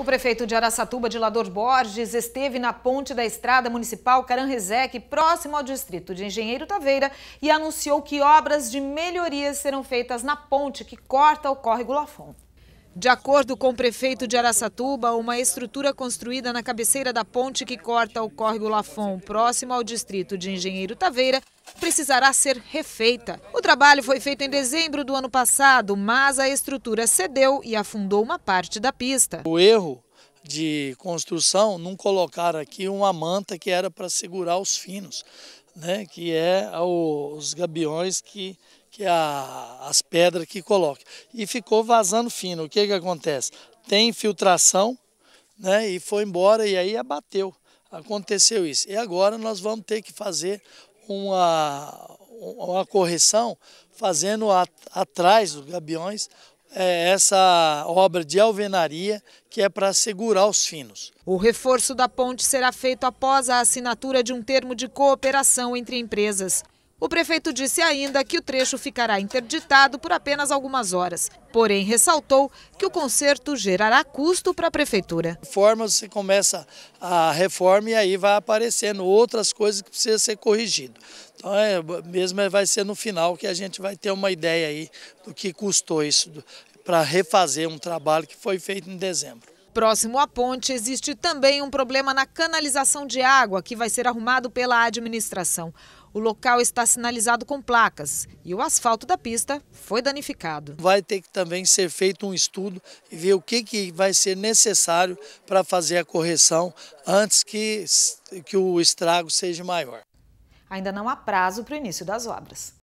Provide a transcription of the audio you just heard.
O prefeito de Araçatuba, Dilador Borges, esteve na ponte da estrada municipal Caranrezeque, próximo ao distrito de Engenheiro Taveira, e anunciou que obras de melhorias serão feitas na ponte que corta o córrego Lafon. De acordo com o prefeito de Araçatuba, uma estrutura construída na cabeceira da ponte que corta o córrego Lafon, próximo ao distrito de Engenheiro Taveira, precisará ser refeita. O trabalho foi feito em dezembro do ano passado, mas a estrutura cedeu e afundou uma parte da pista. O erro de construção não colocaram aqui uma manta que era para segurar os finos, né? que é os gabiões que, que a, as pedras que colocam. E ficou vazando fino. O que, que acontece? Tem infiltração né? e foi embora e aí abateu. Aconteceu isso. E agora nós vamos ter que fazer uma, uma correção fazendo a, atrás dos gabiões é, essa obra de alvenaria que é para segurar os finos. O reforço da ponte será feito após a assinatura de um termo de cooperação entre empresas. O prefeito disse ainda que o trecho ficará interditado por apenas algumas horas, porém ressaltou que o conserto gerará custo para a prefeitura. Forma se começa a reforma e aí vai aparecendo outras coisas que precisa ser corrigido. Então, é, mesmo vai ser no final que a gente vai ter uma ideia aí do que custou isso para refazer um trabalho que foi feito em dezembro. Próximo à ponte, existe também um problema na canalização de água, que vai ser arrumado pela administração. O local está sinalizado com placas e o asfalto da pista foi danificado. Vai ter que também ser feito um estudo e ver o que, que vai ser necessário para fazer a correção antes que, que o estrago seja maior. Ainda não há prazo para o início das obras.